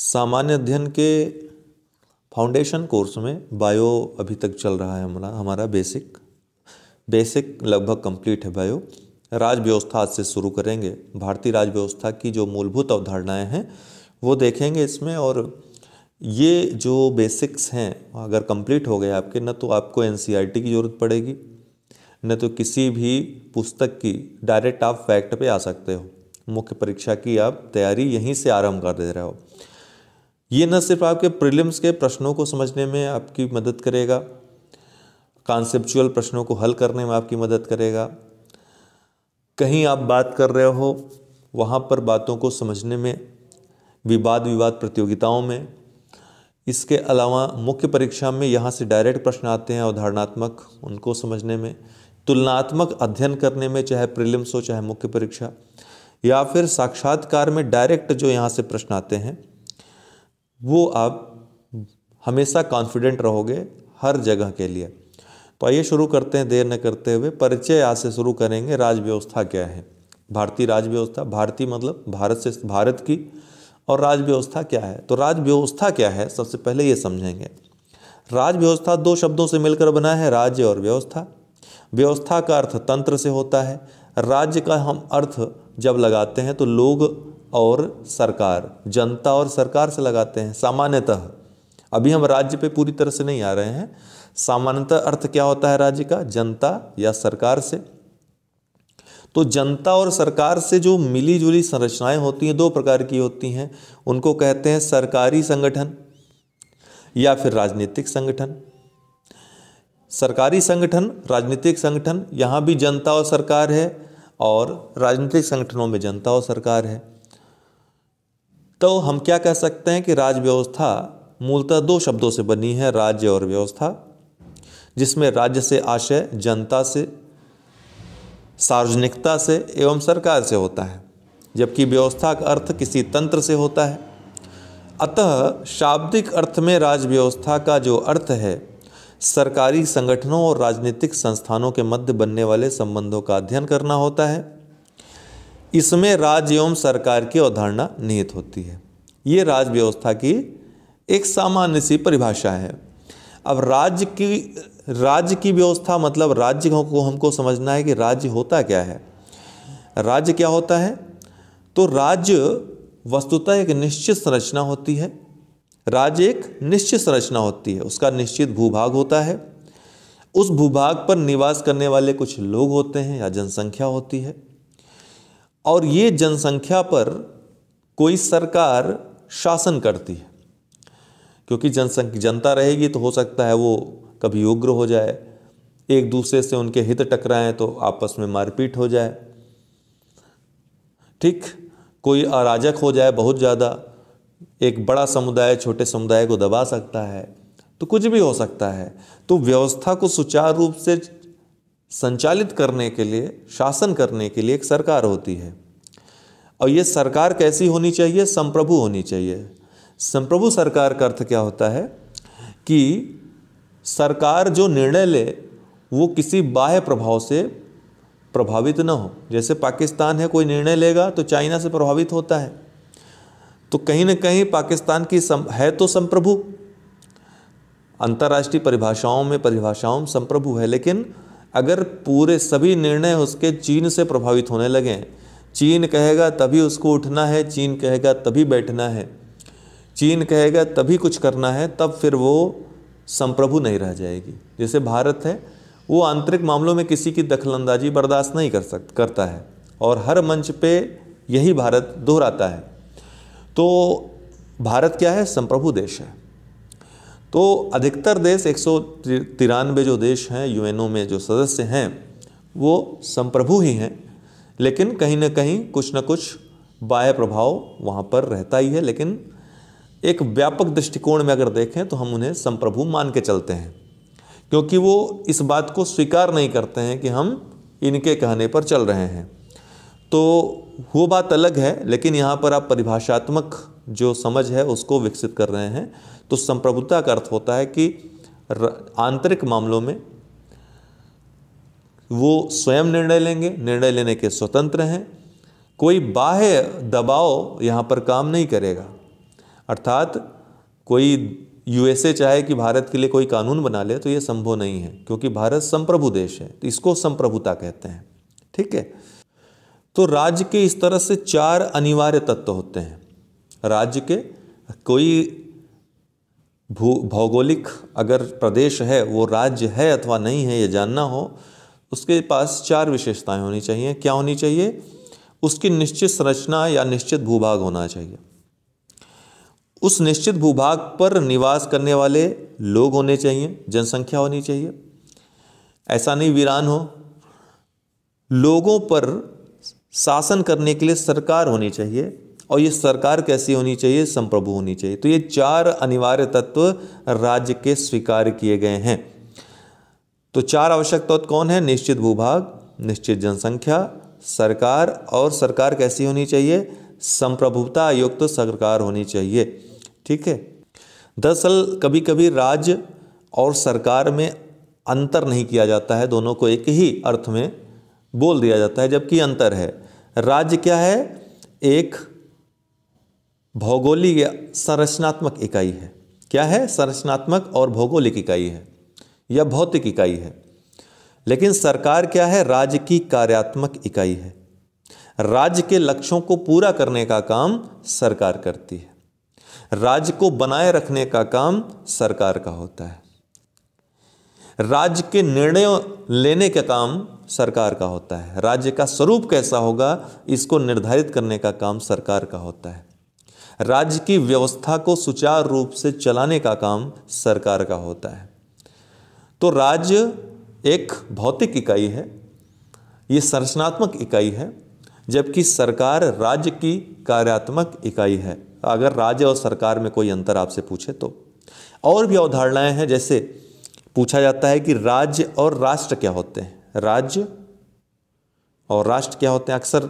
सामान्य अध्ययन के फाउंडेशन कोर्स में बायो अभी तक चल रहा है हमारा हमारा बेसिक बेसिक लगभग कंप्लीट है बायो राज्य व्यवस्था आज से शुरू करेंगे भारतीय राज्य व्यवस्था की जो मूलभूत अवधारणाएं हैं वो देखेंगे इसमें और ये जो बेसिक्स हैं अगर कंप्लीट हो गए आपके न तो आपको एन e की ज़रूरत पड़ेगी न तो किसी भी पुस्तक की डायरेक्ट आप फैक्ट पे आ सकते हो मुख्य परीक्षा की आप तैयारी यहीं से आरंभ कर दे रहे हो ये न सिर्फ आपके प्रीलिम्स के प्रश्नों को समझने में आपकी मदद करेगा कॉन्सेप्चुअल प्रश्नों को हल करने में आपकी मदद करेगा कहीं आप बात कर रहे हो वहाँ पर बातों को समझने में विवाद विवाद प्रतियोगिताओं में इसके अलावा मुख्य परीक्षा में यहाँ से डायरेक्ट प्रश्न आते हैं अवधारणात्मक उनको समझने में तुलनात्मक अध्ययन करने में चाहे प्रीलिम्स हो चाहे मुख्य परीक्षा या फिर साक्षात्कार में डायरेक्ट जो यहाँ से प्रश्न आते हैं वो आप हमेशा कॉन्फिडेंट रहोगे हर जगह के लिए तो आइए शुरू करते हैं देर न करते हुए परिचय आज से शुरू करेंगे राज व्यवस्था क्या है भारतीय राज व्यवस्था भारतीय मतलब भारत से भारत की और राज व्यवस्था क्या है तो राज व्यवस्था क्या है सबसे पहले ये समझेंगे राज व्यवस्था दो शब्दों से मिलकर बना है राज्य और व्यवस्था व्यवस्था का अर्थ तंत्र से होता है राज्य का हम अर्थ जब लगाते हैं तो लोग और सरकार जनता और सरकार से लगाते हैं सामान्यतः अभी हम राज्य पे पूरी तरह से नहीं आ रहे हैं सामान्यतः अर्थ क्या होता है राज्य का जनता या सरकार से तो जनता और सरकार से जो मिली जुली संरचनाएं होती हैं दो प्रकार की होती हैं उनको कहते हैं सरकारी संगठन या फिर राजनीतिक संगठन सरकारी संगठन राजनीतिक संगठन यहाँ भी जनता और सरकार है और राजनीतिक संगठनों में जनता और सरकार है तो हम क्या कह सकते हैं कि राज्य व्यवस्था मूलतः दो शब्दों से बनी है राज्य और व्यवस्था जिसमें राज्य से आशय जनता से सार्वजनिकता से एवं सरकार से होता है जबकि व्यवस्था का अर्थ किसी तंत्र से होता है अतः शाब्दिक अर्थ में राज्य व्यवस्था का जो अर्थ है सरकारी संगठनों और राजनीतिक संस्थानों के मध्य बनने वाले संबंधों का अध्ययन करना होता है इसमें राज्य एवं सरकार की अवधारणा निहित होती है ये राज व्यवस्था की एक सामान्य सी परिभाषा है अब राज्य की राज्य की व्यवस्था मतलब राज्य को हमको समझना है कि राज्य होता क्या है राज्य क्या होता है तो राज्य वस्तुतः एक निश्चित संरचना होती है राज्य एक निश्चित संरचना होती है उसका निश्चित भूभाग होता है उस भूभाग पर निवास करने वाले कुछ लोग होते हैं या जनसंख्या होती है और ये जनसंख्या पर कोई सरकार शासन करती है क्योंकि जनसंख्या जनता रहेगी तो हो सकता है वो कभी उग्र हो जाए एक दूसरे से उनके हित टकराएं तो आपस में मारपीट हो जाए ठीक कोई अराजक हो जाए बहुत ज़्यादा एक बड़ा समुदाय छोटे समुदाय को दबा सकता है तो कुछ भी हो सकता है तो व्यवस्था को सुचारू रूप से संचालित करने के लिए शासन करने के लिए एक सरकार होती है और ये सरकार कैसी होनी चाहिए संप्रभु होनी चाहिए संप्रभु सरकार का अर्थ क्या होता है कि सरकार जो निर्णय ले वो किसी बाह्य प्रभाव से प्रभावित ना हो जैसे पाकिस्तान है कोई निर्णय लेगा तो चाइना से प्रभावित होता है तो कहीं ना कहीं पाकिस्तान की सम, है तो संप्रभु अंतर्राष्ट्रीय परिभाषाओं में परिभाषाओं संप्रभु है लेकिन अगर पूरे सभी निर्णय उसके चीन से प्रभावित होने लगे चीन कहेगा तभी उसको उठना है चीन कहेगा तभी बैठना है चीन कहेगा तभी कुछ करना है तब फिर वो संप्रभु नहीं रह जाएगी जैसे भारत है वो आंतरिक मामलों में किसी की दखलंदाजी बर्दाश्त नहीं कर सक करता है और हर मंच पे यही भारत दोहराता है तो भारत क्या है संप्रभु देश है तो अधिकतर देश एक तिरानवे जो देश हैं यूएनओ में जो सदस्य हैं वो संप्रभु ही हैं लेकिन कहीं ना कहीं कुछ ना कुछ बाह्य प्रभाव वहाँ पर रहता ही है लेकिन एक व्यापक दृष्टिकोण में अगर देखें तो हम उन्हें संप्रभु मान के चलते हैं क्योंकि वो इस बात को स्वीकार नहीं करते हैं कि हम इनके कहने पर चल रहे हैं तो वो बात अलग है लेकिन यहाँ पर आप परिभाषात्मक जो समझ है उसको विकसित कर रहे हैं तो संप्रभुता का अर्थ होता है कि आंतरिक मामलों में वो स्वयं निर्णय लेंगे निर्णय लेने के स्वतंत्र हैं कोई बाह्य दबाव यहाँ पर काम नहीं करेगा अर्थात कोई यूएसए चाहे कि भारत के लिए कोई कानून बना ले तो ये संभव नहीं है क्योंकि भारत संप्रभु देश है तो इसको संप्रभुता कहते हैं ठीक है तो राज्य के इस तरह से चार अनिवार्य तत्व होते हैं राज्य के कोई भू भौगोलिक अगर प्रदेश है वो राज्य है अथवा नहीं है ये जानना हो उसके पास चार विशेषताएं होनी चाहिए क्या होनी चाहिए उसकी निश्चित संरचना या निश्चित भूभाग होना चाहिए उस निश्चित भूभाग पर निवास करने वाले लोग होने चाहिए जनसंख्या होनी चाहिए ऐसा नहीं वीरान हो लोगों पर शासन करने के लिए सरकार होनी चाहिए और ये सरकार कैसी होनी चाहिए संप्रभु होनी चाहिए तो ये चार अनिवार्य तत्व राज्य के स्वीकार किए गए हैं तो चार आवश्यक तत्व कौन है निश्चित भूभाग निश्चित जनसंख्या सरकार और सरकार कैसी होनी चाहिए संप्रभुता युक्त तो सरकार होनी चाहिए ठीक है दरअसल कभी कभी राज्य और सरकार में अंतर नहीं किया जाता है दोनों को एक ही अर्थ में बोल दिया जाता है जबकि अंतर है राज्य क्या है एक भौगोलिक संरचनात्मक इकाई है क्या है संरचनात्मक और भौगोलिक इकाई है या भौतिक इकाई है लेकिन सरकार क्या है राज्य की कार्यात्मक इकाई है राज्य के लक्ष्यों को पूरा करने का काम सरकार करती है राज्य को बनाए रखने का काम सरकार का होता है राज्य के निर्णय लेने का काम सरकार का होता है राज्य का स्वरूप कैसा होगा इसको निर्धारित करने का काम सरकार का होता है राज्य की व्यवस्था को सुचारू रूप से चलाने का काम सरकार का होता है तो राज्य एक भौतिक इकाई है ये संरचनात्मक इकाई है जबकि सरकार राज्य की कार्यात्मक इकाई है अगर राज्य और सरकार में कोई अंतर आपसे पूछे तो और भी अवधारणाएं हैं जैसे पूछा जाता है कि राज्य और राष्ट्र क्या होते हैं राज्य और राष्ट्र क्या होते हैं अक्सर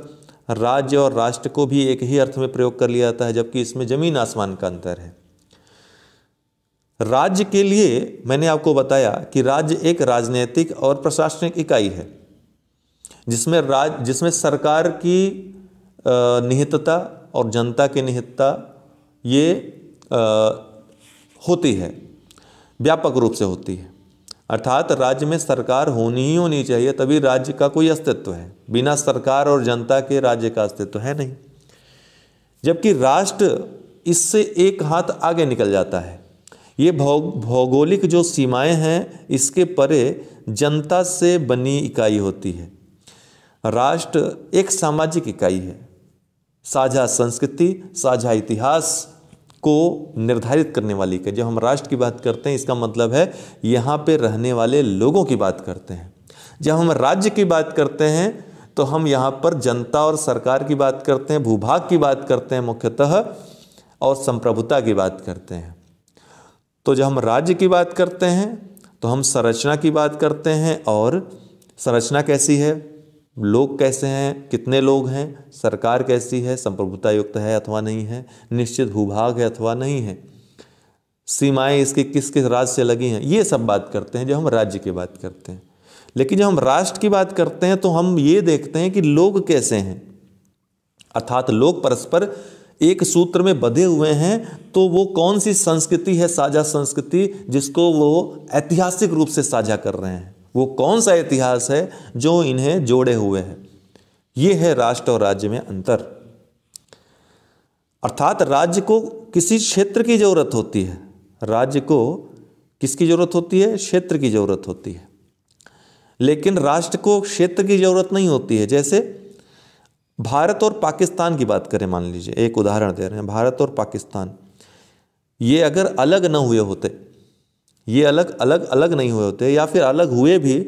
राज्य और राष्ट्र को भी एक ही अर्थ में प्रयोग कर लिया जाता है जबकि इसमें जमीन आसमान का अंतर है राज्य के लिए मैंने आपको बताया कि राज्य एक राजनीतिक और प्रशासनिक इकाई है जिसमें राज जिसमें सरकार की निहितता और जनता की निहितता ये होती है व्यापक रूप से होती है अर्थात राज्य में सरकार होनी ही होनी चाहिए तभी राज्य का कोई अस्तित्व है बिना सरकार और जनता के राज्य का अस्तित्व है नहीं जबकि राष्ट्र इससे एक हाथ आगे निकल जाता है ये भौग भौगोलिक जो सीमाएं हैं इसके परे जनता से बनी इकाई होती है राष्ट्र एक सामाजिक इकाई है साझा संस्कृति साझा इतिहास को निर्धारित करने वाली का जब हम राष्ट्र की बात करते हैं इसका मतलब है यहाँ पे रहने वाले लोगों की बात करते हैं जब हम राज्य की बात करते हैं तो हम यहाँ पर जनता और सरकार की बात करते हैं भूभाग की बात करते हैं मुख्यतः और संप्रभुता की बात करते हैं तो जब हम राज्य की बात करते हैं तो हम संरचना की बात करते हैं और संरचना कैसी है लोग कैसे हैं कितने लोग हैं सरकार कैसी है संप्रभुता युक्त है अथवा नहीं है निश्चित भूभाग है अथवा नहीं है सीमाएं इसके किस किस राज्य से लगी हैं ये सब बात करते हैं जब हम राज्य की बात करते हैं लेकिन जब हम राष्ट्र की बात करते हैं तो हम ये देखते हैं कि लोग कैसे हैं अर्थात लोग परस्पर एक सूत्र में बधे हुए हैं तो वो कौन सी संस्कृति है साझा संस्कृति जिसको वो ऐतिहासिक रूप से साझा कर रहे हैं वो कौन सा इतिहास है जो इन्हें जोड़े हुए हैं ये है राष्ट्र और राज्य में अंतर अर्थात राज्य को किसी क्षेत्र की ज़रूरत होती है राज्य को किसकी ज़रूरत होती है क्षेत्र की ज़रूरत होती है लेकिन राष्ट्र को क्षेत्र की ज़रूरत नहीं होती है जैसे भारत और पाकिस्तान की बात करें मान लीजिए एक उदाहरण दे रहे हैं भारत और पाकिस्तान ये अगर अलग न हुए होते ये अलग अलग अलग नहीं हुए होते या फिर अलग हुए भी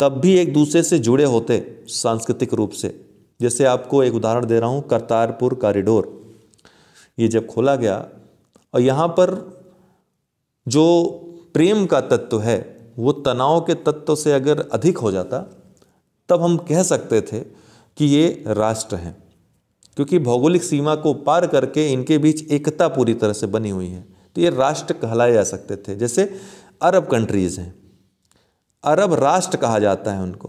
तब भी एक दूसरे से जुड़े होते सांस्कृतिक रूप से जैसे आपको एक उदाहरण दे रहा हूँ करतारपुर कॉरिडोर ये जब खोला गया और यहाँ पर जो प्रेम का तत्व है वो तनाव के तत्व से अगर अधिक हो जाता तब हम कह सकते थे कि ये राष्ट्र हैं क्योंकि भौगोलिक सीमा को पार करके इनके बीच एकता पूरी तरह से बनी हुई है तो ये राष्ट्र कहलाए जा सकते थे जैसे अरब कंट्रीज़ हैं अरब राष्ट्र कहा जाता है उनको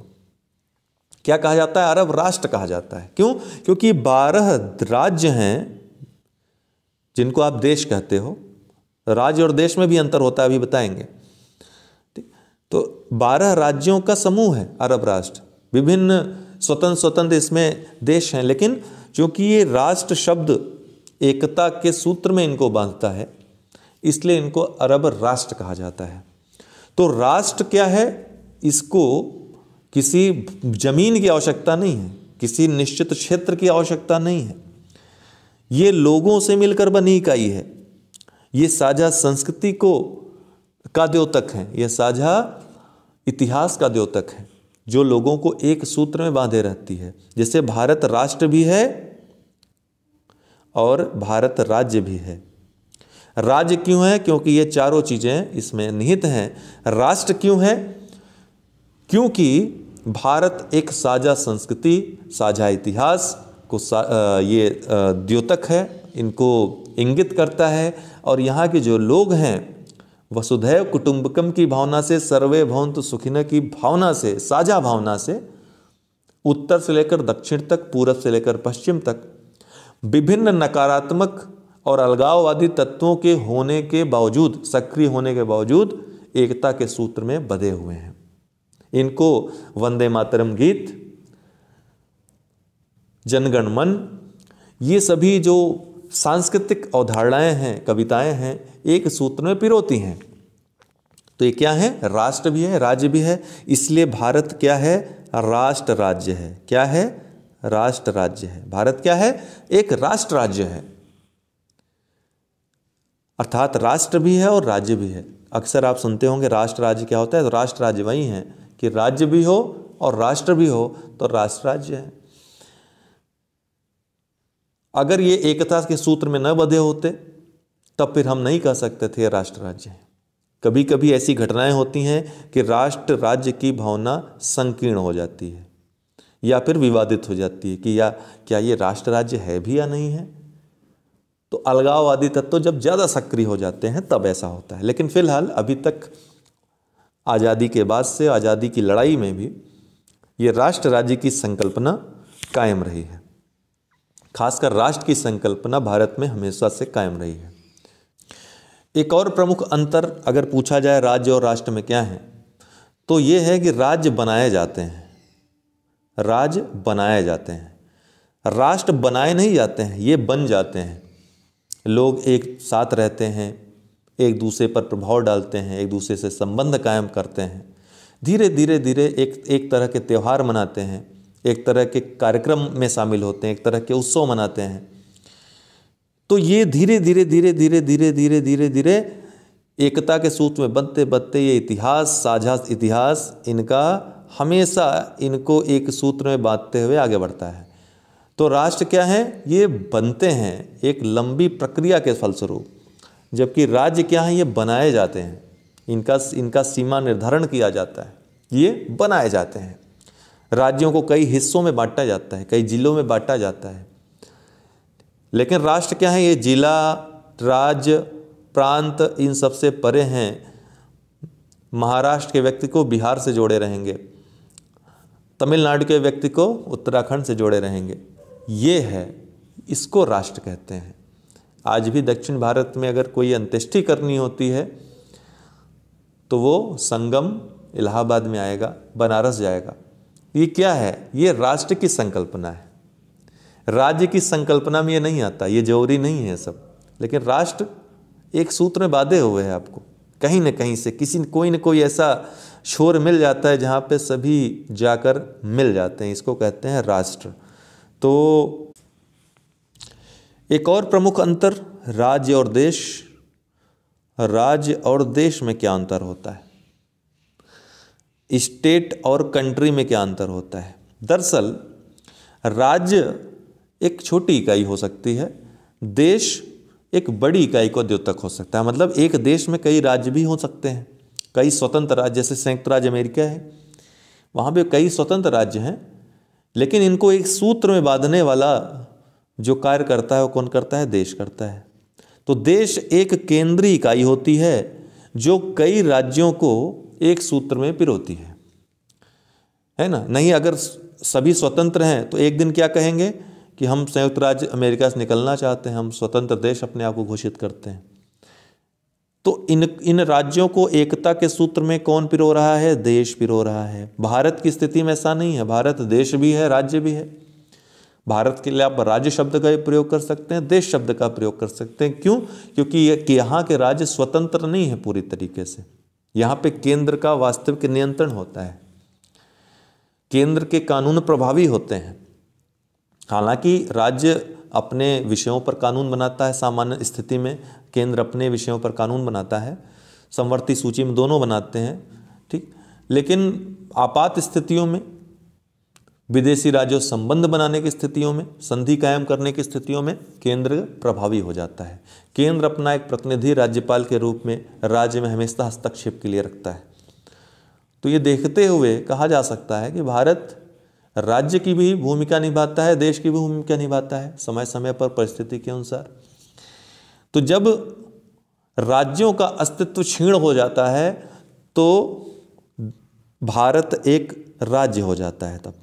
क्या कहा जाता है अरब राष्ट्र कहा जाता है क्यों क्योंकि बारह राज्य हैं जिनको आप देश कहते हो राज्य और देश में भी अंतर होता है अभी बताएंगे तो बारह राज्यों का समूह है अरब राष्ट्र विभिन्न स्वतंत्र स्वतंत्र इसमें देश हैं लेकिन चूंकि ये राष्ट्र शब्द एकता के सूत्र में इनको बांधता है इसलिए इनको अरब राष्ट्र कहा जाता है तो राष्ट्र क्या है इसको किसी जमीन की आवश्यकता नहीं है किसी निश्चित क्षेत्र की आवश्यकता नहीं है ये लोगों से मिलकर बनी इकाई है ये साझा संस्कृति को का द्योतक है यह साझा इतिहास का द्योतक है जो लोगों को एक सूत्र में बांधे रहती है जैसे भारत राष्ट्र भी है और भारत राज्य भी है राज्य क्यों है क्योंकि ये चारों चीज़ें इसमें निहित हैं राष्ट्र क्यों है क्योंकि भारत एक साझा संस्कृति साझा इतिहास को सा, आ, ये द्योतक है इनको इंगित करता है और यहाँ के जो लोग हैं वसुधैव कुटुंबकम की भावना से सर्वे भवंतु सुखिन की भावना से साझा भावना से उत्तर से लेकर दक्षिण तक पूरब से लेकर पश्चिम तक विभिन्न नकारात्मक और अलगाववादी तत्वों के होने के बावजूद सक्रिय होने के बावजूद एकता के सूत्र में बधे हुए हैं इनको वंदे मातरम गीत जनगण मन ये सभी जो सांस्कृतिक अवधारणाएं हैं कविताएं हैं एक सूत्र में पिरोती हैं तो ये क्या है राष्ट्र भी है राज्य भी है इसलिए भारत क्या है राष्ट्र राज्य है क्या है राष्ट्र राज्य है भारत क्या है एक राष्ट्र राज्य है अर्थात राष्ट्र भी है और राज्य भी है अक्सर आप सुनते होंगे राष्ट्र राज्य क्या होता है तो राष्ट्र राज्य वही है कि राज्य भी हो और राष्ट्र भी हो तो राष्ट्र राज्य है अगर ये एकता के सूत्र में न बधे होते तब फिर हम नहीं कह सकते थे राष्ट्र राज्य है कभी कभी ऐसी घटनाएं होती हैं कि राष्ट्र राज्य की भावना संकीर्ण हो जाती है या फिर विवादित हो जाती है कि या क्या ये राष्ट्र राज्य है भी या नहीं है तो अलगाववादी तत्व जब ज़्यादा सक्रिय हो जाते हैं तब ऐसा होता है लेकिन फ़िलहाल अभी तक आज़ादी के बाद से आज़ादी की लड़ाई में भी ये राष्ट्र राज्य की संकल्पना कायम रही है खासकर राष्ट्र की संकल्पना भारत में हमेशा से कायम रही है एक और प्रमुख अंतर अगर पूछा जाए राज्य और राष्ट्र में क्या है तो ये है कि राज्य बनाए जाते हैं राज्य बनाए जाते हैं राष्ट्र बनाए नहीं जाते हैं ये बन जाते हैं लोग एक साथ रहते हैं एक दूसरे पर प्रभाव डालते हैं एक दूसरे से संबंध कायम करते हैं धीरे धीरे धीरे एक एक तरह के त्यौहार मनाते हैं एक तरह के कार्यक्रम में शामिल होते हैं एक तरह के उत्सव मनाते हैं तो ये धीरे धीरे धीरे धीरे धीरे धीरे धीरे धीरे एकता के सूत्र में बनते बनते ये इतिहास साझा इतिहास इनका हमेशा इनको एक सूत्र में बांधते हुए आगे बढ़ता है तो राष्ट्र क्या है ये बनते हैं एक लंबी प्रक्रिया के फलस्वरूप जबकि राज्य क्या है ये बनाए जाते हैं इनका इनका सीमा निर्धारण किया जाता है ये बनाए जाते हैं राज्यों को कई हिस्सों में बांटा जाता है कई जिलों में बांटा जाता है लेकिन राष्ट्र क्या है ये जिला राज्य प्रांत इन सबसे परे हैं महाराष्ट्र के व्यक्ति को बिहार से जोड़े रहेंगे तमिलनाडु के व्यक्ति को उत्तराखंड से जोड़े रहेंगे ये है इसको राष्ट्र कहते हैं आज भी दक्षिण भारत में अगर कोई अंत्येष्टि करनी होती है तो वो संगम इलाहाबाद में आएगा बनारस जाएगा ये क्या है ये राष्ट्र की संकल्पना है राज्य की संकल्पना में ये नहीं आता ये जरूरी नहीं है सब लेकिन राष्ट्र एक सूत्र में बाधे हुए हैं आपको कहीं ना कहीं से किसी कोई ना कोई ऐसा शोर मिल जाता है जहाँ पे सभी जाकर मिल जाते हैं इसको कहते हैं राष्ट्र तो एक और प्रमुख अंतर राज्य और देश राज्य और देश में क्या अंतर होता है स्टेट और कंट्री में क्या अंतर होता है दरअसल राज्य एक छोटी इकाई हो सकती है देश एक बड़ी इकाई को द्योतक हो सकता है मतलब एक देश में कई राज्य भी हो सकते हैं कई स्वतंत्र राज्य जैसे संयुक्त राज्य अमेरिका है वहाँ भी कई स्वतंत्र राज्य हैं लेकिन इनको एक सूत्र में बांधने वाला जो कार्य करता है वो कौन करता है देश करता है तो देश एक केंद्रीय इकाई होती है जो कई राज्यों को एक सूत्र में पिरोती है है ना नहीं अगर सभी स्वतंत्र हैं तो एक दिन क्या कहेंगे कि हम संयुक्त राज्य अमेरिका से निकलना चाहते हैं हम स्वतंत्र देश अपने आप को घोषित करते हैं तो इन इन राज्यों को एकता के सूत्र में कौन पिरो रहा है देश पिरो रहा है भारत की स्थिति में ऐसा नहीं है भारत देश भी है राज्य भी है भारत के लिए आप राज्य शब्द का प्रयोग कर सकते हैं देश शब्द का प्रयोग कर सकते हैं क्यों क्योंकि यहाँ के राज्य स्वतंत्र नहीं है पूरी तरीके से यहाँ पे केंद्र का वास्तविक नियंत्रण होता है केंद्र के कानून प्रभावी होते हैं हालांकि राज्य अपने विषयों पर कानून बनाता है सामान्य स्थिति में केंद्र अपने विषयों पर कानून बनाता है समवर्ती सूची में दोनों बनाते हैं ठीक लेकिन आपात स्थितियों में विदेशी राज्यों संबंध बनाने की स्थितियों में संधि कायम करने की स्थितियों में केंद्र प्रभावी हो जाता है केंद्र अपना एक प्रतिनिधि राज्यपाल के रूप में राज्य में हमेशा हस्तक्षेप के लिए रखता है तो ये देखते हुए कहा जा सकता है कि भारत राज्य की भी भूमिका निभाता है देश की भी भूमिका निभाता है समय समय पर परिस्थिति के अनुसार तो जब राज्यों का अस्तित्व क्षीण हो जाता है तो भारत एक राज्य हो जाता है तब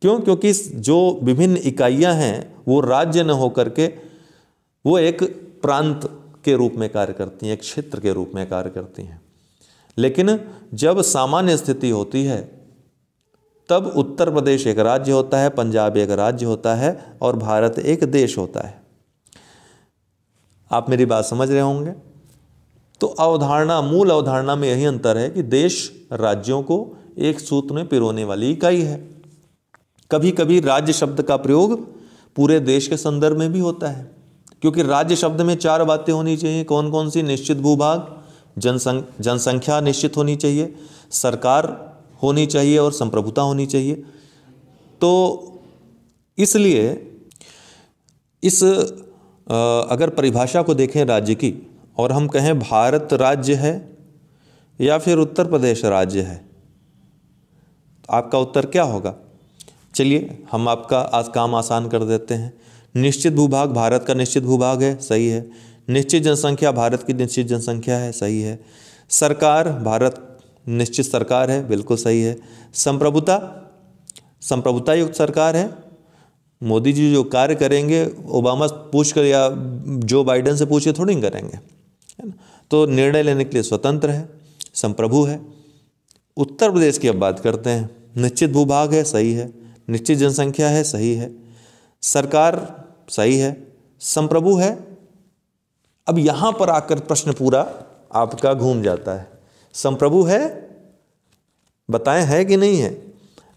क्यों क्योंकि जो विभिन्न इकाइयां हैं वो राज्य न होकर के वो एक प्रांत के रूप में कार्य करती हैं एक क्षेत्र के रूप में कार्य करती हैं लेकिन जब सामान्य स्थिति होती है तब उत्तर प्रदेश एक राज्य होता है पंजाब एक राज्य होता है और भारत एक देश होता है आप मेरी बात समझ रहे होंगे तो अवधारणा मूल अवधारणा में यही अंतर है कि देश राज्यों को एक सूत्र में पिरोने वाली इकाई है कभी कभी राज्य शब्द का प्रयोग पूरे देश के संदर्भ में भी होता है क्योंकि राज्य शब्द में चार बातें होनी चाहिए कौन कौन सी निश्चित भूभाग जनसंख्या निश्चित होनी चाहिए सरकार होनी चाहिए और संप्रभुता होनी चाहिए तो इसलिए इस अगर परिभाषा को देखें राज्य की और हम कहें भारत राज्य है या फिर उत्तर प्रदेश राज्य है तो आपका उत्तर क्या होगा चलिए हम आपका आज काम आसान कर देते हैं निश्चित भूभाग भारत का निश्चित भूभाग है सही है निश्चित जनसंख्या भारत की निश्चित जनसंख्या है सही है सरकार भारत निश्चित सरकार है बिल्कुल सही है संप्रभुता संप्रभुता युक्त सरकार है मोदी जी जो कार्य करेंगे ओबामा पूछ कर या जो बाइडन से पूछ के थोड़ी नहीं करेंगे है ना तो निर्णय लेने के लिए स्वतंत्र है संप्रभु है उत्तर प्रदेश की अब बात करते हैं निश्चित भूभाग है सही है निश्चित जनसंख्या है सही है सरकार सही है संप्रभु है अब यहाँ पर आकर प्रश्न पूरा आपका घूम जाता है संप्रभु है बताएं है कि नहीं है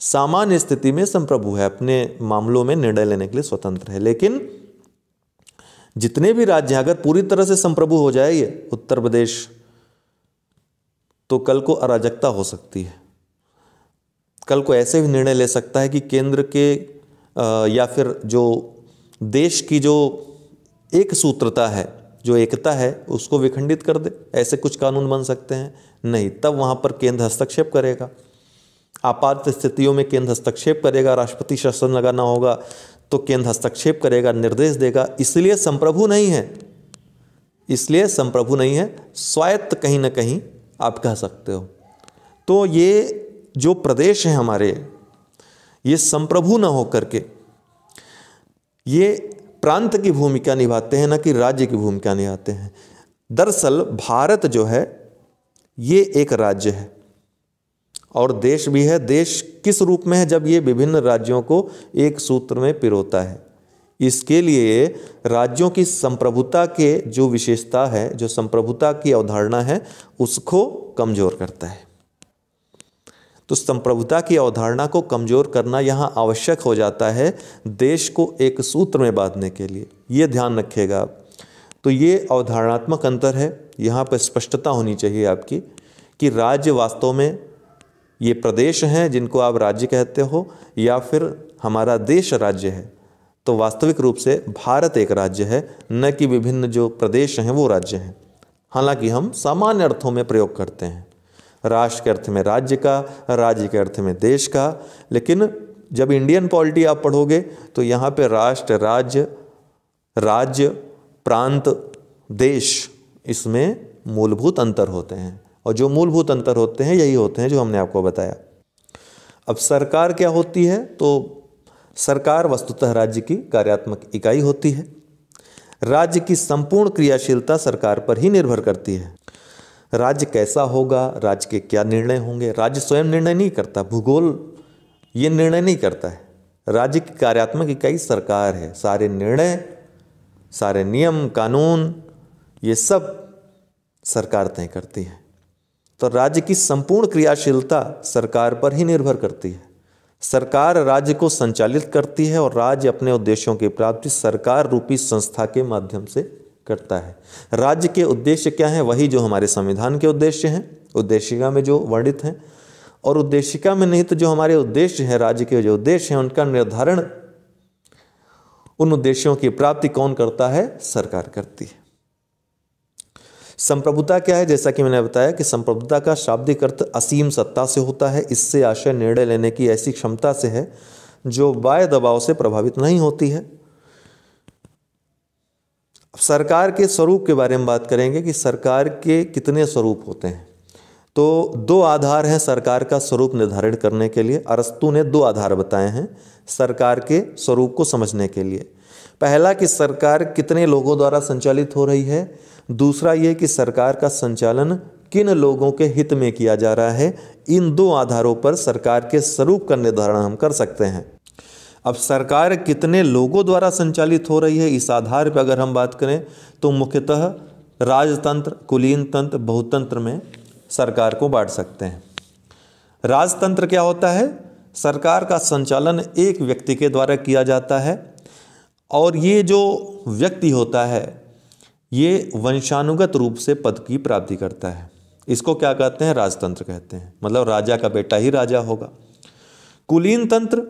सामान्य स्थिति में संप्रभु है अपने मामलों में निर्णय लेने के लिए स्वतंत्र है लेकिन जितने भी राज्य अगर पूरी तरह से संप्रभु हो ये उत्तर प्रदेश तो कल को अराजकता हो सकती है कल को ऐसे भी निर्णय ले सकता है कि केंद्र के या फिर जो देश की जो एक सूत्रता है जो एकता है उसको विखंडित कर दे ऐसे कुछ कानून बन सकते हैं नहीं तब वहाँ पर केंद्र हस्तक्षेप करेगा आपात स्थितियों में केंद्र हस्तक्षेप करेगा राष्ट्रपति शासन लगाना होगा तो केंद्र हस्तक्षेप करेगा निर्देश देगा इसलिए संप्रभु नहीं है इसलिए संप्रभु नहीं है स्वायत्त कहीं ना कहीं आप कह सकते हो तो ये जो प्रदेश है हमारे ये संप्रभु ना हो करके ये प्रांत की भूमिका निभाते हैं ना कि राज्य की भूमिका निभाते हैं दरअसल भारत जो है ये एक राज्य है और देश भी है देश किस रूप में है जब ये विभिन्न राज्यों को एक सूत्र में पिरोता है इसके लिए राज्यों की संप्रभुता के जो विशेषता है जो संप्रभुता की अवधारणा है उसको कमज़ोर करता है तो संप्रभुता की अवधारणा को कमज़ोर करना यहाँ आवश्यक हो जाता है देश को एक सूत्र में बांधने के लिए ये ध्यान रखिएगा आप तो ये अवधारणात्मक अंतर है यहाँ पर स्पष्टता होनी चाहिए आपकी कि राज्य वास्तव में ये प्रदेश हैं जिनको आप राज्य कहते हो या फिर हमारा देश राज्य है तो वास्तविक रूप से भारत एक राज्य है न कि विभिन्न जो प्रदेश हैं वो राज्य हैं हालांकि हम सामान्य अर्थों में प्रयोग करते हैं राष्ट्र के अर्थ में राज्य का राज्य के अर्थ में देश का लेकिन जब इंडियन पॉलिटी आप पढ़ोगे तो यहाँ पे राष्ट्र राज्य राज्य प्रांत देश इसमें मूलभूत अंतर होते हैं और जो मूलभूत अंतर होते हैं यही होते हैं जो हमने आपको बताया अब सरकार क्या होती है तो सरकार वस्तुतः राज्य की कार्यात्मक इकाई होती है राज्य की संपूर्ण क्रियाशीलता सरकार पर ही निर्भर करती है राज्य कैसा होगा राज्य के क्या निर्णय होंगे राज्य स्वयं निर्णय नहीं करता भूगोल ये निर्णय नहीं करता है राज्य की कार्यात्मक इकाई सरकार है सारे निर्णय सारे नियम कानून ये सब सरकार तय करती है तो राज्य की संपूर्ण क्रियाशीलता सरकार पर ही निर्भर करती है सरकार राज्य को संचालित करती है और राज्य अपने उद्देश्यों की प्राप्ति सरकार रूपी संस्था के माध्यम से करता है राज्य के उद्देश्य क्या हैं वही जो हमारे संविधान के उद्देश्य हैं उद्देशिका में जो वर्णित हैं और उद्देशिका में नहीं तो जो हमारे उद्देश्य हैं राज्य के जो उद्देश्य हैं उनका निर्धारण उन उद्देश्यों की प्राप्ति कौन करता है सरकार करती है संप्रभुता क्या है जैसा कि मैंने बताया कि संप्रभुता का शाब्दिक अर्थ असीम सत्ता से होता है इससे आशय निर्णय लेने की ऐसी क्षमता से है जो बाय दबाव से प्रभावित नहीं होती है अब सरकार के स्वरूप के बारे में बात करेंगे कि सरकार के कितने स्वरूप होते हैं तो दो आधार हैं सरकार का स्वरूप निर्धारित करने के लिए अरस्तु ने दो आधार बताए हैं सरकार के स्वरूप को समझने के लिए पहला कि सरकार कितने लोगों द्वारा संचालित हो रही है दूसरा ये कि सरकार का संचालन किन लोगों के हित में किया जा रहा है इन दो आधारों पर सरकार के स्वरूप का निर्धारण हम कर सकते हैं अब सरकार कितने लोगों द्वारा संचालित हो रही है इस आधार पर अगर हम बात करें तो मुख्यतः राजतंत्र कुलीन तंत्र बहुतंत्र में सरकार को बांट सकते हैं राजतंत्र क्या होता है सरकार का संचालन एक व्यक्ति के द्वारा किया जाता है और ये जो व्यक्ति होता है ये वंशानुगत रूप से पद की प्राप्ति करता है इसको क्या कहते हैं राजतंत्र कहते हैं मतलब राजा का बेटा ही राजा होगा कुलीन तंत्र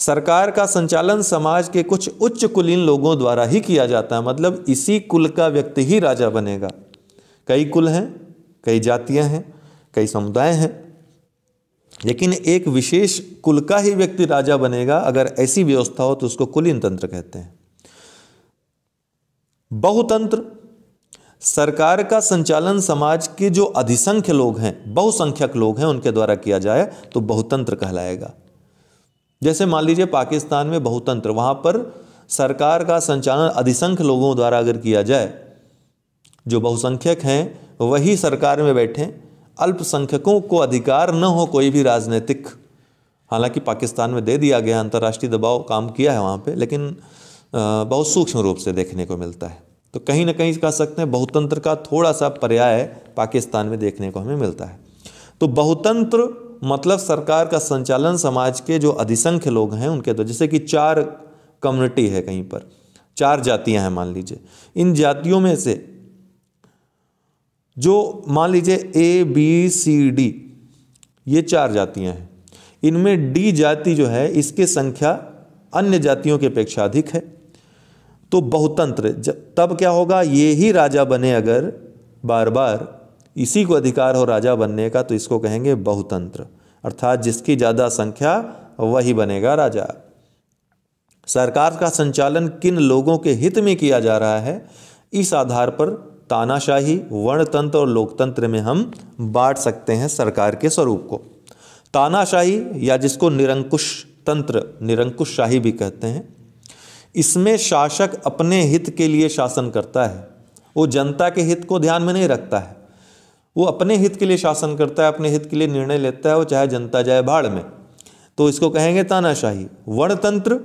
सरकार का संचालन समाज के कुछ उच्च कुलीन लोगों द्वारा ही किया जाता है मतलब इसी कुल का व्यक्ति ही राजा बनेगा कई कुल हैं कई जातियां हैं कई समुदाय हैं लेकिन एक विशेष कुल का ही व्यक्ति राजा बनेगा अगर ऐसी व्यवस्था हो तो उसको कुलीन तंत्र कहते हैं बहुतंत्र सरकार का संचालन समाज के जो अधिसंख्य लोग हैं बहुसंख्यक लोग हैं उनके द्वारा किया जाए तो बहुतंत्र कहलाएगा जैसे मान लीजिए पाकिस्तान में बहुतंत्र वहाँ पर सरकार का संचालन अधिसंख्य लोगों द्वारा अगर किया जाए जो बहुसंख्यक हैं वही सरकार में बैठे अल्पसंख्यकों को अधिकार न हो कोई भी राजनीतिक हालांकि पाकिस्तान में दे दिया गया अंतर्राष्ट्रीय दबाव काम किया है वहाँ पे लेकिन बहुत सूक्ष्म रूप से देखने को मिलता है तो कहीं ना कहीं कह सकते हैं बहुतंत्र का थोड़ा सा पर्याय पाकिस्तान में देखने को हमें मिलता है तो बहुतंत्र मतलब सरकार का संचालन समाज के जो अधिसंख्य लोग हैं उनके द्वारा तो जैसे कि चार कम्युनिटी है कहीं पर चार जातियां हैं मान लीजिए इन जातियों में से जो मान लीजिए ए बी सी डी ये चार जातियां हैं इनमें डी जाति जो है इसकी संख्या अन्य जातियों के अपेक्षा अधिक है तो बहुतंत्र तब क्या होगा ये ही राजा बने अगर बार बार इसी को अधिकार हो राजा बनने का तो इसको कहेंगे बहुतंत्र अर्थात जिसकी ज़्यादा संख्या वही बनेगा राजा सरकार का संचालन किन लोगों के हित में किया जा रहा है इस आधार पर तानाशाही वर्णतंत्र और लोकतंत्र में हम बांट सकते हैं सरकार के स्वरूप को तानाशाही या जिसको निरंकुश तंत्र निरंकुश शाही भी कहते हैं इसमें शासक अपने हित के लिए शासन करता है वो जनता के हित को ध्यान में नहीं रखता है वो अपने हित के लिए शासन करता है अपने हित के लिए निर्णय लेता है वो चाहे जनता जाए भाड़ में तो इसको कहेंगे तानाशाही वर्णतंत्र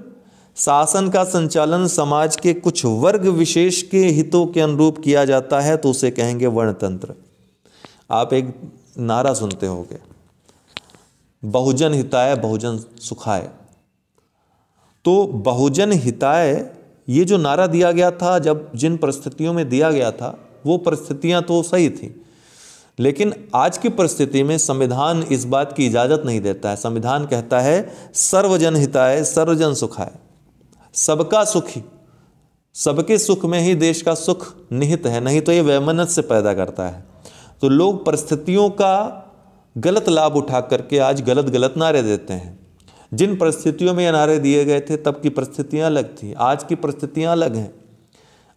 शासन का संचालन समाज के कुछ वर्ग विशेष के हितों के अनुरूप किया जाता है तो उसे कहेंगे वर्णतंत्र आप एक नारा सुनते होंगे बहुजन हिताय बहुजन सुखाय तो बहुजन हिताय ये जो नारा दिया गया था जब जिन परिस्थितियों में दिया गया था वो परिस्थितियां तो सही थी लेकिन आज की परिस्थिति में संविधान इस बात की इजाज़त नहीं देता है संविधान कहता है सर्वजन हिताय सर्वजन सुखाय सबका सुखी सबके सुख में ही देश का सुख निहित है नहीं तो ये वैमनत से पैदा करता है तो लोग परिस्थितियों का गलत लाभ उठा करके आज गलत गलत नारे देते हैं जिन परिस्थितियों में ये नारे दिए गए थे तब की परिस्थितियाँ अलग थी आज की परिस्थितियाँ अलग हैं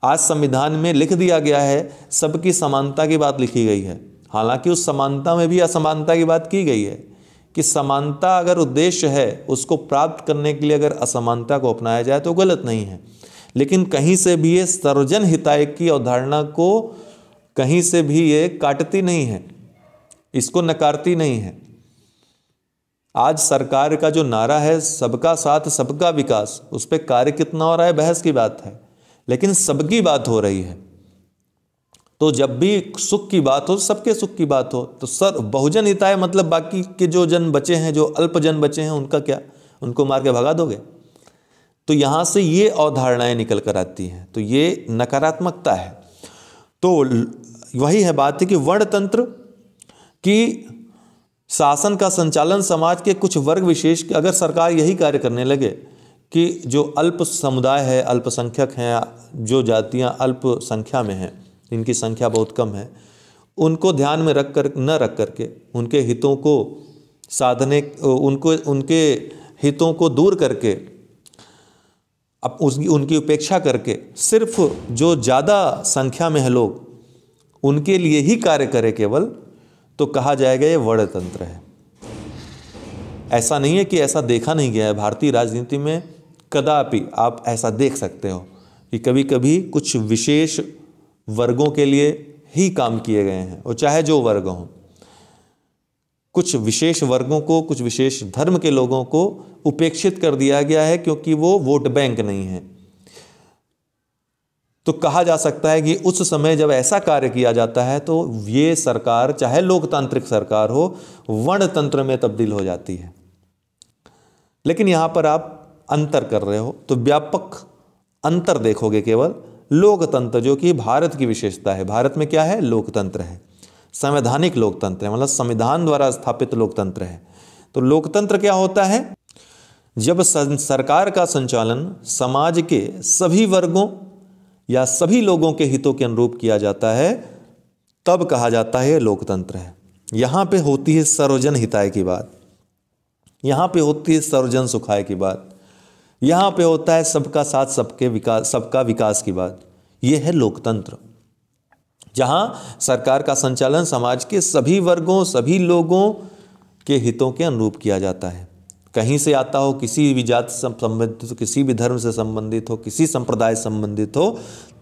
आज संविधान में लिख दिया गया है सबकी समानता की बात लिखी गई है हालांकि उस समानता में भी असमानता की बात की गई है कि समानता अगर उद्देश्य है उसको प्राप्त करने के लिए अगर असमानता को अपनाया जाए तो गलत नहीं है लेकिन कहीं से भी ये सर्वजन हिताय की अवधारणा को कहीं से भी ये काटती नहीं है इसको नकारती नहीं है आज सरकार का जो नारा है सबका साथ सबका विकास उस पर कार्य कितना हो रहा है बहस की बात है लेकिन सबकी बात हो रही है तो जब भी सुख की बात हो सबके सुख की बात हो तो सर बहुजन हिताय मतलब बाकी के जो जन बचे हैं जो अल्प जन बचे हैं उनका क्या उनको मार के भगा दोगे तो यहाँ से ये अवधारणाएं निकल कर आती हैं तो ये नकारात्मकता है तो वही है बात है कि वर्णतंत्र की शासन का संचालन समाज के कुछ वर्ग विशेष अगर सरकार यही कार्य करने लगे कि जो अल्प समुदाय है अल्पसंख्यक हैं जो जातियाँ अल्प संख्या में हैं इनकी संख्या बहुत कम है उनको ध्यान में रख कर न रख करके उनके हितों को साधने उनको उनके हितों को दूर करके अब उसकी उनकी उपेक्षा करके सिर्फ जो ज़्यादा संख्या में है लोग उनके लिए ही कार्य करे केवल तो कहा जाएगा ये वर्णतंत्र है ऐसा नहीं है कि ऐसा देखा नहीं गया है भारतीय राजनीति में कदापि आप ऐसा देख सकते हो कि कभी कभी कुछ विशेष वर्गों के लिए ही काम किए गए हैं और चाहे जो वर्ग हों कुछ विशेष वर्गों को कुछ विशेष धर्म के लोगों को उपेक्षित कर दिया गया है क्योंकि वो वोट बैंक नहीं है तो कहा जा सकता है कि उस समय जब ऐसा कार्य किया जाता है तो ये सरकार चाहे लोकतांत्रिक सरकार हो वर्णतंत्र में तब्दील हो जाती है लेकिन यहां पर आप अंतर कर रहे हो तो व्यापक अंतर देखोगे केवल लोकतंत्र जो कि भारत की विशेषता है भारत में क्या है लोकतंत्र है संवैधानिक लोकतंत्र है मतलब संविधान द्वारा स्थापित लोकतंत्र है तो लोकतंत्र क्या होता है जब सरकार का संचालन समाज के सभी वर्गों या सभी लोगों के हितों के अनुरूप किया जाता है तब कहा जाता है लोकतंत्र है यहां पे होती है सर्वजन हिताय की बात यहां पे होती है सर्वजन सुखाय की बात यहाँ पे होता है सबका साथ सबके विकास सबका विकास की बात यह है लोकतंत्र जहाँ सरकार का संचालन समाज के सभी वर्गों सभी लोगों के हितों के अनुरूप किया जाता है कहीं से आता हो किसी भी जात से संबंधित हो किसी भी धर्म से संबंधित हो किसी संप्रदाय संबंधित हो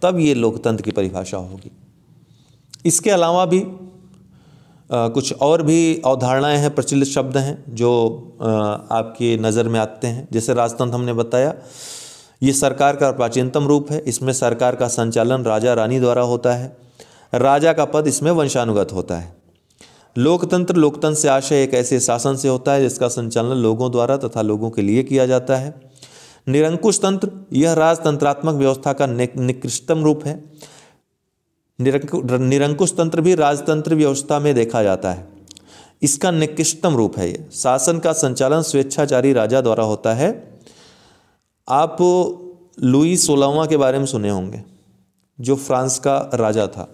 तब ये लोकतंत्र की परिभाषा होगी इसके अलावा भी कुछ और भी अवधारणाएं हैं प्रचलित शब्द हैं जो आपकी नज़र में आते हैं जैसे राजतंत्र हमने बताया ये सरकार का प्राचीनतम रूप है इसमें सरकार का संचालन राजा रानी द्वारा होता है राजा का पद इसमें वंशानुगत होता है लोकतंत्र लोकतंत्र से आशय एक ऐसे शासन से होता है जिसका संचालन लोगों द्वारा तथा लोगों के लिए किया जाता है निरंकुश तंत्र यह राजतंत्रात्मक व्यवस्था का निकृष्टतम रूप है निरंकुश निरंकुश तंत्र भी राजतंत्र व्यवस्था में देखा जाता है इसका निकृष्टतम रूप है ये शासन का संचालन स्वेच्छाचारी राजा द्वारा होता है आप लुई सोलावा के बारे में सुने होंगे जो फ्रांस का राजा था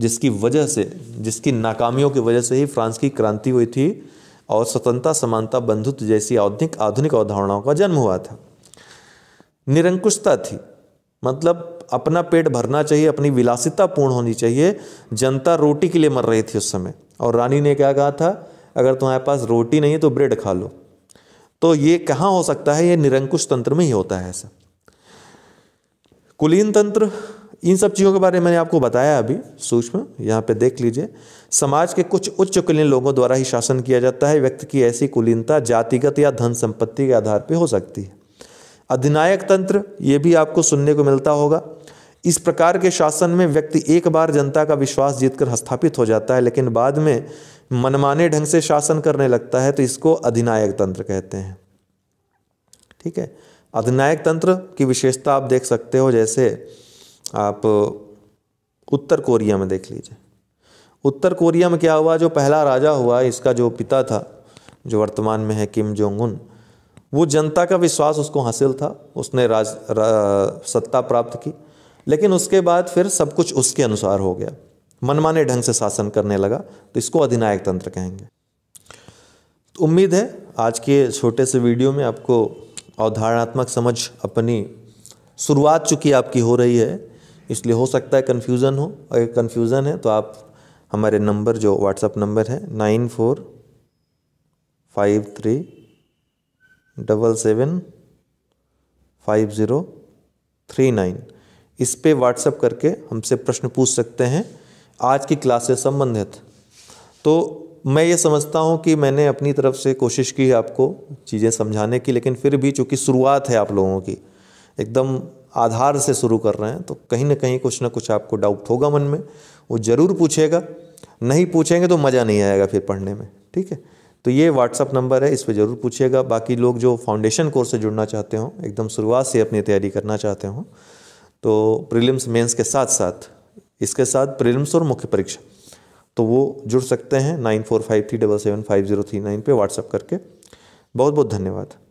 जिसकी वजह से जिसकी नाकामियों की वजह से ही फ्रांस की क्रांति हुई थी और स्वतंत्रता समानता बंधुत्व जैसी आधुनिक आधुनिक अवधारणाओं का जन्म हुआ था निरंकुशता थी मतलब अपना पेट भरना चाहिए अपनी विलासिता पूर्ण होनी चाहिए जनता रोटी के लिए मर रही थी उस समय और रानी ने क्या कहा था अगर तुम्हारे पास रोटी नहीं है तो ब्रेड खा लो तो ये कहाँ हो सकता है ये निरंकुश तंत्र में ही होता है ऐसा कुलीन तंत्र इन सब चीज़ों के बारे में मैंने आपको बताया अभी सूक्ष्म यहाँ पे देख लीजिए समाज के कुछ उच्च कुलीन लोगों द्वारा ही शासन किया जाता है व्यक्ति की ऐसी कुलीनता जातिगत या धन संपत्ति के आधार पर हो सकती है अधिनायक तंत्र ये भी आपको सुनने को मिलता होगा इस प्रकार के शासन में व्यक्ति एक बार जनता का विश्वास जीतकर स्थापित हो जाता है लेकिन बाद में मनमाने ढंग से शासन करने लगता है तो इसको अधिनायक तंत्र कहते हैं ठीक है अधिनायक तंत्र की विशेषता आप देख सकते हो जैसे आप उत्तर कोरिया में देख लीजिए उत्तर कोरिया में क्या हुआ जो पहला राजा हुआ इसका जो पिता था जो वर्तमान में है किम जोंग उन वो जनता का विश्वास उसको हासिल था उसने राज रा, सत्ता प्राप्त की लेकिन उसके बाद फिर सब कुछ उसके अनुसार हो गया मनमाने ढंग से शासन करने लगा तो इसको अधिनायक तंत्र कहेंगे तो उम्मीद है आज के छोटे से वीडियो में आपको अवधारणात्मक समझ अपनी शुरुआत चुकी आपकी हो रही है इसलिए हो सकता है कन्फ्यूज़न हो अगर कन्फ्यूज़न है तो आप हमारे नंबर जो व्हाट्सअप नंबर है nine four five three double seven five zero three nine इस पर व्हाट्सअप करके हमसे प्रश्न पूछ सकते हैं आज की क्लास से संबंधित तो मैं ये समझता हूँ कि मैंने अपनी तरफ से कोशिश की आपको चीज़ें समझाने की लेकिन फिर भी चूँकि शुरुआत है आप लोगों की एकदम आधार से शुरू कर रहे हैं तो कहीं ना कहीं कुछ ना कुछ आपको डाउट होगा मन में वो ज़रूर पूछेगा नहीं पूछेंगे तो मज़ा नहीं आएगा फिर पढ़ने में ठीक है तो ये व्हाट्सअप नंबर है इस पर ज़रूर पूछिएगा बाकी लोग जो फाउंडेशन कोर्स से जुड़ना चाहते हों एकदम शुरुआत से अपनी तैयारी करना चाहते हों तो प्रीलिम्स मेंस के साथ साथ इसके साथ प्रीलिम्स और मुख्य परीक्षा तो वो जुड़ सकते हैं nine four five three double seven five zero three nine पर व्हाट्सअप करके बहुत बहुत धन्यवाद